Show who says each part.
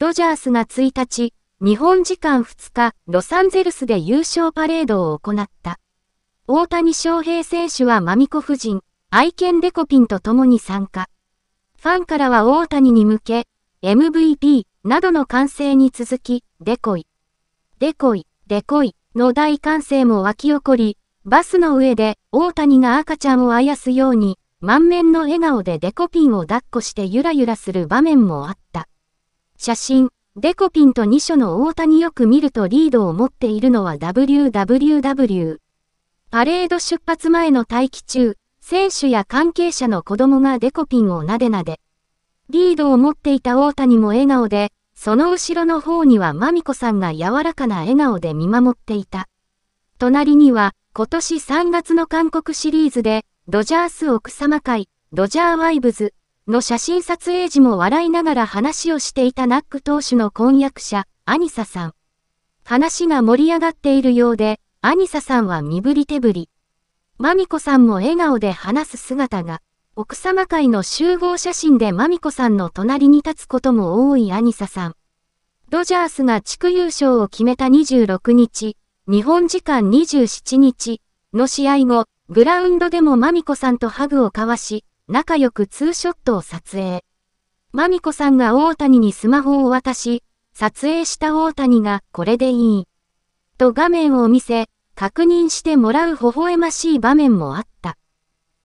Speaker 1: ドジャースが1日、日本時間2日、ロサンゼルスで優勝パレードを行った。大谷翔平選手はマミコ夫人、愛犬デコピンと共に参加。ファンからは大谷に向け、MVP などの歓声に続き、デコイ、デコイ、デコイの大歓声も湧き起こり、バスの上で大谷が赤ちゃんをあやすように、満面の笑顔でデコピンを抱っこしてゆらゆらする場面もあった。写真、デコピンと2書の大谷よく見るとリードを持っているのは WWW。パレード出発前の待機中、選手や関係者の子供がデコピンをなでなで。リードを持っていた大谷も笑顔で、その後ろの方にはマミコさんが柔らかな笑顔で見守っていた。隣には、今年3月の韓国シリーズで、ドジャース奥様会、ドジャーワイブズ、の写真撮影時も笑いながら話をしていたナック投手の婚約者、アニサさん。話が盛り上がっているようで、アニサさんは身振り手振り。マミコさんも笑顔で話す姿が、奥様会の集合写真でマミコさんの隣に立つことも多いアニサさん。ドジャースが地区優勝を決めた26日、日本時間27日の試合後、グラウンドでもマミコさんとハグを交わし、仲良くツーショットを撮影。マミコさんが大谷にスマホを渡し、撮影した大谷がこれでいい。と画面を見せ、確認してもらう微笑ましい場面もあった。